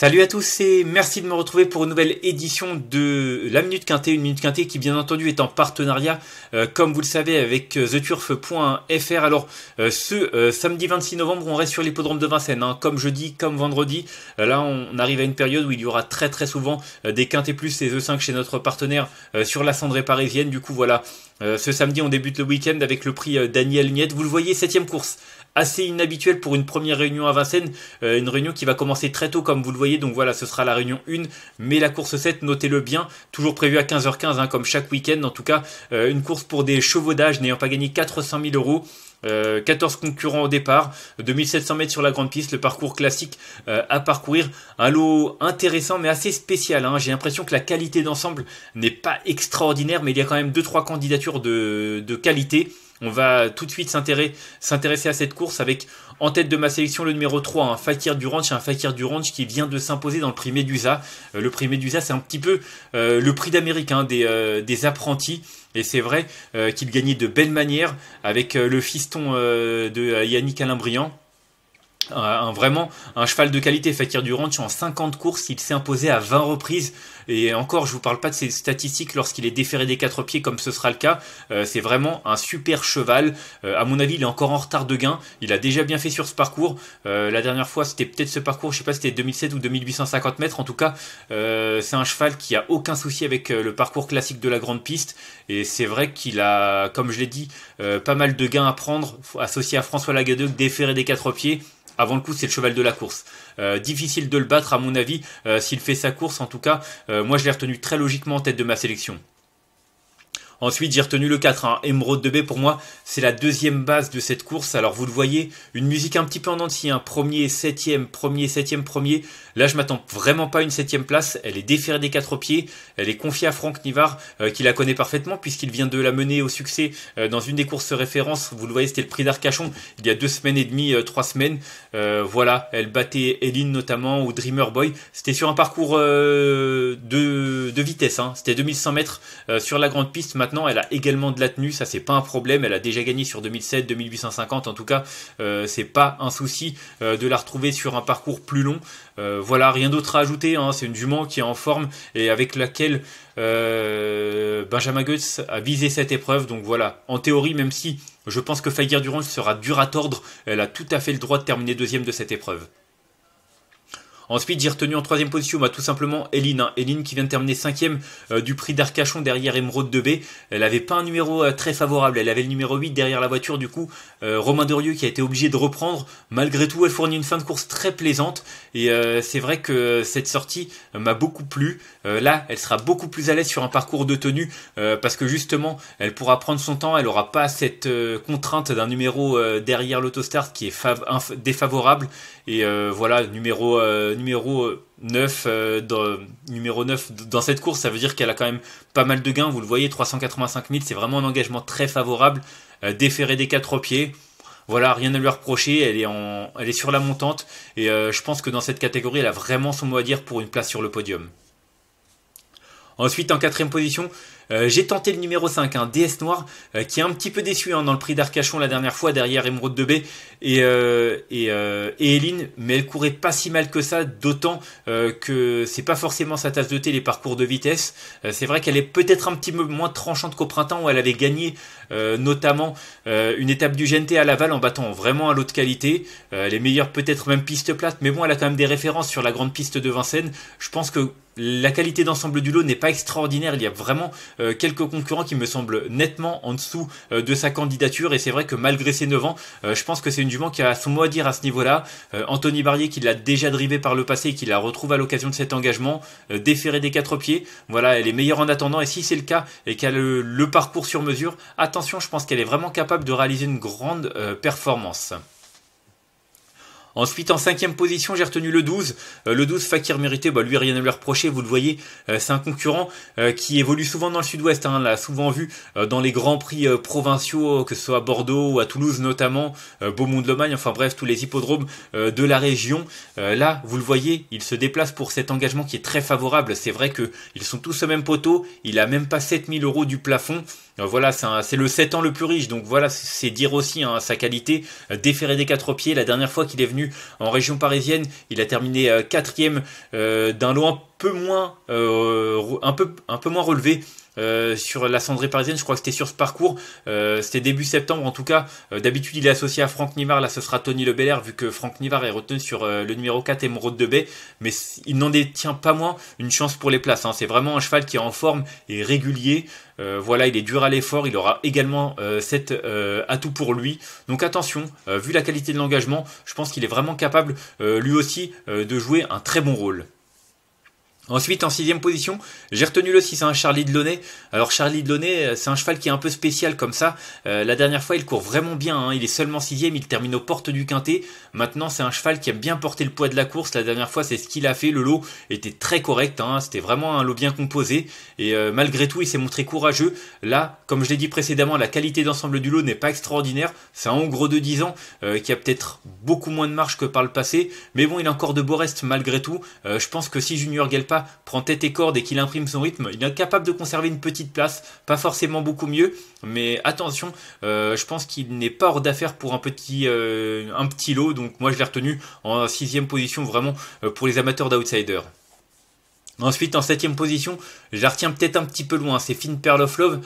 Salut à tous et merci de me retrouver pour une nouvelle édition de La Minute Quintée, une Minute Quintée qui bien entendu est en partenariat, euh, comme vous le savez, avec euh, theturf.fr. Alors euh, ce samedi 26 novembre, on reste sur l'hippodrome de Vincennes, hein. comme jeudi, comme vendredi. là, on arrive à une période où il y aura très très souvent des Quintées plus et E5 chez notre partenaire sur la cendrée parisienne. Du coup, voilà, ce samedi, on débute le week-end avec le prix Daniel Niette. Vous le voyez, septième course assez inhabituel pour une première réunion à Vincennes, euh, une réunion qui va commencer très tôt comme vous le voyez, donc voilà, ce sera la réunion 1, mais la course 7, notez-le bien, toujours prévue à 15h15, hein, comme chaque week-end en tout cas, euh, une course pour des chevaux d'âge n'ayant pas gagné 400 000 euros. 14 euh, concurrents au départ, 2700 mètres sur la grande piste, le parcours classique à parcourir, un lot intéressant mais assez spécial. Hein. J'ai l'impression que la qualité d'ensemble n'est pas extraordinaire, mais il y a quand même 2-3 candidatures de, de qualité. On va tout de suite s'intéresser à cette course avec en tête de ma sélection le numéro 3, hein, un Fakir du Ranch, un Fakir du Ranch qui vient de s'imposer dans le prix Medusa. Euh, le prix Medusa, c'est un petit peu euh, le prix d'Amérique hein, des, euh, des, apprentis. Et c'est vrai qu'il gagnait de belles manières avec le fiston de Yannick Alain un, vraiment un cheval de qualité, Fatir Durant, en 50 courses, il s'est imposé à 20 reprises. Et encore, je vous parle pas de ses statistiques lorsqu'il est déféré des quatre pieds, comme ce sera le cas. Euh, c'est vraiment un super cheval. Euh, à mon avis, il est encore en retard de gain. Il a déjà bien fait sur ce parcours. Euh, la dernière fois, c'était peut-être ce parcours, je sais pas si c'était 2007 ou 2850 mètres. En tout cas, c'est un cheval qui a aucun souci avec le parcours classique de la grande piste. Et c'est vrai qu'il a, comme je l'ai dit, pas mal de gains à prendre, associé à François Lagadeux, déféré des quatre pieds. Avant le coup, c'est le cheval de la course. Euh, difficile de le battre, à mon avis, euh, s'il fait sa course. En tout cas, euh, moi, je l'ai retenu très logiquement en tête de ma sélection. Ensuite, j'ai retenu le 4, hein, Emerald de B pour moi, c'est la deuxième base de cette course. Alors vous le voyez, une musique un petit peu en entier, hein, premier, septième, premier, septième, premier. Là, je m'attends vraiment pas à une septième place. Elle est déférée des quatre pieds. Elle est confiée à Franck Nivard, euh, qui la connaît parfaitement, puisqu'il vient de la mener au succès euh, dans une des courses références. Vous le voyez, c'était le prix d'Arcachon il y a deux semaines et demie, euh, trois semaines. voilà, elle battait Eline notamment ou Dreamer Boy. C'était sur un parcours de, de, vitesse. Hein. C'était 2100 mètres sur la grande piste maintenant, elle a également de la tenue, ça c'est pas un problème, elle a déjà gagné sur 2007, 2850 en tout cas, euh, c'est pas un souci euh, de la retrouver sur un parcours plus long. Euh, voilà, rien d'autre à ajouter, hein. c'est une jument qui est en forme et avec laquelle Benjamin Goetz a visé cette épreuve, donc voilà, en théorie, même si je pense que Fagir Durand sera dur à tordre, elle a tout à fait le droit de terminer deuxième de cette épreuve. Ensuite, j'ai retenu en troisième position bah, tout simplement Eline. Hein. Eline qui vient de terminer cinquième euh, du prix d'Arcachon derrière Emeraude 2B. Elle avait pas un numéro euh, très favorable. Elle avait le numéro 8 derrière la voiture. Du coup, euh, Romain Dorieux qui a été obligé de reprendre. Malgré tout, elle fournit une fin de course très plaisante. Et c'est vrai que cette sortie m'a beaucoup plu. Euh, là, elle sera beaucoup plus à l'aise sur un parcours de tenue euh, parce que justement, elle pourra prendre son temps, elle n'aura pas cette euh, contrainte d'un numéro derrière l'autostart qui est défavorable. Et voilà, numéro, numéro 9, dans, numéro 9 dans cette course, ça veut dire qu'elle a quand même pas mal de gains. Vous le voyez, 385 000, c'est vraiment un engagement très favorable. déféré des quatre pieds voilà, rien à lui reprocher, elle est, en, elle est sur la montante, et je pense que dans cette catégorie, elle a vraiment son mot à dire pour une place sur le podium. Ensuite, en quatrième position, euh, j'ai tenté le numéro 5, un DS Noir, euh, qui est un petit peu déçu hein, dans le prix d'Arcachon la dernière fois, derrière Emeraude de B et, euh, mais elle courait pas si mal que ça, d'autant que c'est pas forcément sa tasse de thé les parcours de vitesse. c'est vrai qu'elle est peut-être un petit peu moins tranchante qu'au printemps où elle avait gagné notamment une étape du GNT à Laval en battant vraiment à l'eau de qualité. les est peut-être même piste plate, mais bon, elle a quand même des références sur la grande piste de Vincennes. Je pense que la qualité d'ensemble du lot n'est pas extraordinaire. Il y a vraiment euh, quelques concurrents qui me semblent nettement en dessous euh, de sa candidature. Et c'est vrai que malgré ses 9 ans, euh, je pense que c'est une jument qui a son mot à dire à ce niveau-là. Anthony Barrier, qui l'a déjà drivé par le passé et qui la retrouve à l'occasion de cet engagement, déféré des quatre pieds. Voilà, elle est meilleure en attendant. Et si c'est le cas et qu'elle a le, parcours sur mesure, attention, je pense qu'elle est vraiment capable de réaliser une grande performance. Ensuite, en cinquième position, j'ai retenu le 12. Euh, le 12, Fakir mérité, bah, lui, rien à lui reprocher, vous le voyez, euh, c'est un concurrent euh, qui évolue souvent dans le sud-ouest, hein. on l'a souvent vu dans les grands prix provinciaux, que ce soit à Bordeaux ou à Toulouse notamment, Beaumont de Lomagne, enfin bref, tous les hippodromes de la région. là, vous le voyez, il se déplace pour cet engagement qui est très favorable. C'est vrai qu'ils sont tous au même poteau, il a même pas 7000 euros du plafond. Euh, voilà, c'est le 7 ans le plus riche, donc voilà, c'est dire aussi hein, sa qualité. Euh, déféré des quatre pieds, la dernière fois qu'il est venu en région parisienne, il a terminé euh, quatrième d'un lot un peu moins, un peu, un peu moins relevé euh, sur la cendrée parisienne, je crois que c'était sur ce parcours, euh, c'était début septembre en tout cas, euh, d'habitude il est associé à Franck Nivard, là ce sera Tony Le vu que Franck Nivard est retenu sur le numéro 4 road de Baie, mais il n'en détient pas moins une chance pour les places, hein. c'est vraiment un cheval qui est en forme et régulier, voilà il est dur à l'effort, il aura également cet atout pour lui, donc attention, vu la qualité de l'engagement, je pense qu'il est vraiment capable lui aussi de jouer un très bon rôle. Ensuite, en sixième position, j'ai retenu le 6, Un hein, Charlie Delaunay. Alors Charlie Delaunay, euh, c'est un cheval qui est un peu spécial comme ça. Euh, la dernière fois, il court vraiment bien. Hein. Il est seulement sixième, il termine aux portes du quintet. Maintenant, c'est un cheval qui a bien porté le poids de la course. La dernière fois, c'est ce qu'il a fait. Le lot était très correct. Hein. C'était vraiment un lot bien composé. Et euh, malgré tout, il s'est montré courageux. Là, comme je l'ai dit précédemment, la qualité d'ensemble du lot n'est pas extraordinaire. C'est un gros de 10 ans qui a peut-être beaucoup moins de marge que par le passé. Mais bon, il a encore de beaux restes malgré tout. je pense que si Junior pas prend tête et corde et qu'il imprime son rythme, il est capable de conserver une petite place, pas forcément beaucoup mieux, mais attention, euh, je pense qu'il n'est pas hors d'affaire pour un petit, euh, un petit lot, donc moi je l'ai retenu en sixième position vraiment euh, pour les amateurs d'outsiders. Ensuite, en septième position, je la retiens peut-être un petit peu loin. C'est Finn Pearl of Love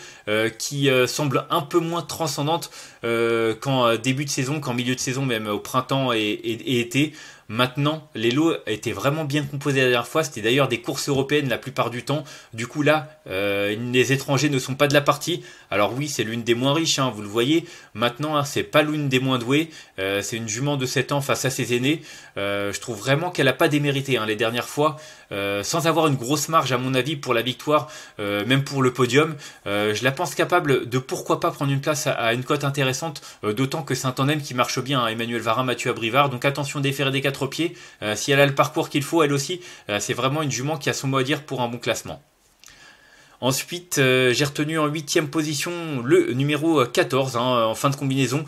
qui semble un peu moins transcendante qu'en début de saison, qu'en milieu de saison, même au printemps et été. Maintenant, les lots étaient vraiment bien composés la dernière fois. C'était d'ailleurs des courses européennes la plupart du temps. Du coup, là, euh, les étrangers ne sont pas de la partie. Alors oui, c'est l'une des moins riches, hein, vous le voyez. Maintenant, hein, c'est pas l'une des moins douées. Euh, c'est une jument de 7 ans face à ses aînés. Euh, je trouve vraiment qu'elle n'a pas démérité hein, les dernières fois. sans avoir une grosse marge, à mon avis, pour la victoire, même pour le podium, je la pense capable de pourquoi pas prendre une place à, une cote intéressante. D'autant que saint tandem qui marche bien, Emmanuel Varin, Mathieu Abrivard. Donc attention, des et des 4 pied. Euh, si elle a le parcours qu'il faut, elle aussi, euh, c'est vraiment une jument qui a son mot à dire pour un bon classement. Ensuite, euh, j'ai retenu en huitième position le numéro 14, hein, en fin de combinaison,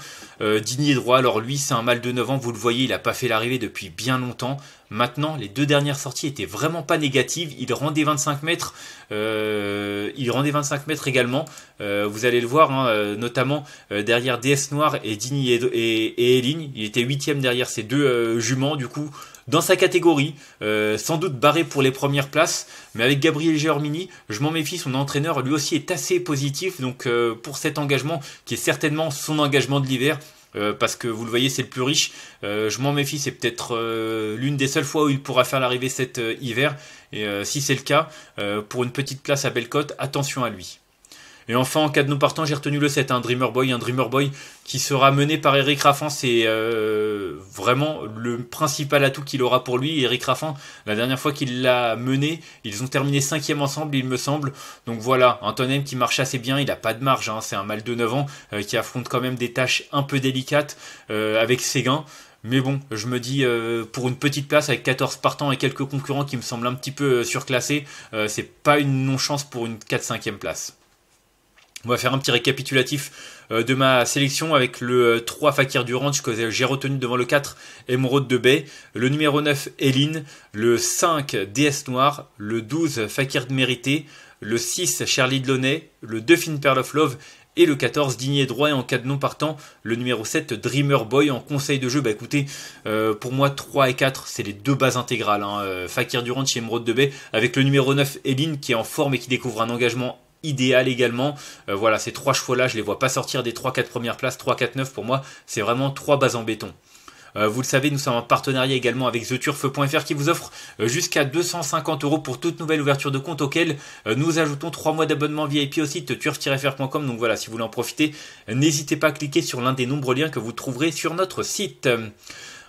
Digny euh, Digny Droit. Alors lui, c'est un mal de 9 ans, vous le voyez, il n'a pas fait l'arrivée depuis bien longtemps. Maintenant, les deux dernières sorties étaient vraiment pas négatives. Il rendait 25 mètres, euh, il rendait 25 mètres également. vous allez le voir, hein, notamment derrière DS Noir et Digny et, et, Il était huitième derrière ces deux juments, du coup, dans sa catégorie, euh, sans doute barré pour les premières places, mais avec Gabriel Germini, je m'en méfie, son entraîneur lui aussi est assez positif, donc euh, pour cet engagement, qui est certainement son engagement de l'hiver, euh, parce que vous le voyez, c'est le plus riche. je m'en méfie, c'est peut-être l'une des seules fois où il pourra faire l'arrivée cet hiver. Et si c'est le cas, pour une petite place à Bellecote, attention à lui. Et enfin, en cas de non partant, j'ai retenu le 7, un Dreamer Boy, un Dreamer Boy qui sera mené par Eric Raffin. C'est euh, vraiment le principal atout qu'il aura pour lui. Eric Raffin, la dernière fois qu'il l'a mené, ils ont terminé cinquième ensemble, il me semble. Donc voilà, un qui marche assez bien, il n'a pas de marge, hein. c'est un mal de 9 ans euh, qui affronte quand même des tâches un peu délicates euh, avec ses gains. Mais bon, je me dis, pour une petite place avec 14 partants et quelques concurrents qui me semblent un petit peu surclassés, c'est pas une non-chance pour une 4-5e place. On va faire un petit récapitulatif euh, de ma sélection avec le 3 euh, Fakir du ranch que j'ai retenu devant le 4 Emeraude de Bay, le numéro 9 Elin, le 5 DS Noir, le 12 Fakir de Mérité, le 6 Charlie Delaunay, le 2 Fine Pearl of Love et le 14 Digné Droit et en cas de non partant le numéro 7 Dreamer Boy en conseil de jeu. Bah écoutez, euh, pour moi 3 et 4 c'est les deux bases intégrales. Hein. Fakir du chez et de Bay avec le numéro 9 Elin qui est en forme et qui découvre un engagement idéal également. Euh, voilà, ces trois chevaux-là, je les vois pas sortir des 3-4 premières places, 3-4-9 pour moi, c'est vraiment trois bases en béton euh, vous le savez, nous sommes en partenariat également avec TheTurf.fr qui vous offre euh, jusqu'à 250 euros pour toute nouvelle ouverture de compte auquel nous ajoutons 3 mois d'abonnement VIP au site turf-fr.com. Donc voilà, si vous voulez en profiter, n'hésitez pas à cliquer sur l'un des nombreux liens que vous trouverez sur notre site.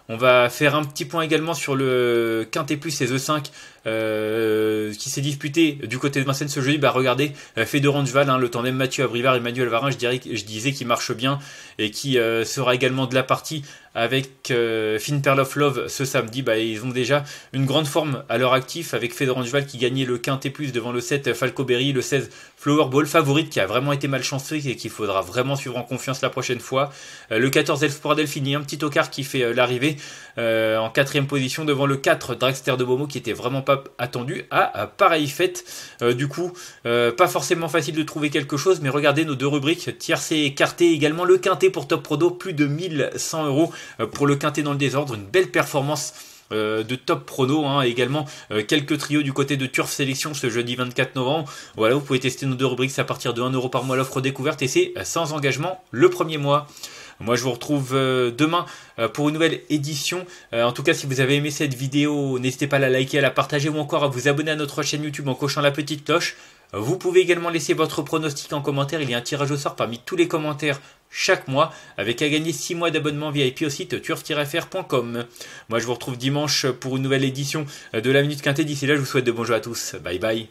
On va faire un petit point également sur le Quintet Plus et The 5 euh, qui s'est disputé du côté de Vincennes ce jeudi, bah regardez, euh, Fedor Duval, hein, le tandem Mathieu Abrivard et Emmanuel Varin, je, dirais, je disais qu'il marche bien et qui euh, sera également de la partie avec Finn Perloff Love ce samedi, bah, ils ont déjà une grande forme à leur actif avec Fedor Duval qui gagnait le et plus devant le 7 Falco Berry, le 16 Flower Flowerball favorite qui a vraiment été malchanceux et qu'il faudra vraiment suivre en confiance la prochaine fois. le 14 Elfport Delphini, un petit tocard qui fait l'arrivée en quatrième position devant le 4 Dragster de Bomo qui était vraiment pas attendu à, à pareille fête. Euh, du coup, euh, pas forcément facile de trouver quelque chose, mais regardez nos deux rubriques, tiercé et quarté, également le quintet pour Top Prodo, plus de 1100 euros euh, pour le quintet dans le désordre, une belle performance. de top prono, hein, également quelques trios du côté de Turf Sélection ce jeudi 24 novembre. Voilà, vous pouvez tester nos deux rubriques à partir de 1 1€ par mois l'offre découverte et c'est sans engagement le premier mois. Moi, je vous retrouve euh, demain euh, pour une nouvelle édition. Euh, en tout cas, si vous avez aimé cette vidéo, n'hésitez pas à la liker, à la partager ou encore à vous abonner à notre chaîne YouTube en cochant la petite cloche. Vous pouvez également laisser votre pronostic en commentaire. Il y a un tirage au sort parmi tous les commentaires chaque mois, avec à gagner 6 mois d'abonnement VIP au site turf-fr.com. Moi, je vous retrouve dimanche pour une nouvelle édition de la Minute Quintée. D'ici là, je vous souhaite de bons à tous. Bye bye.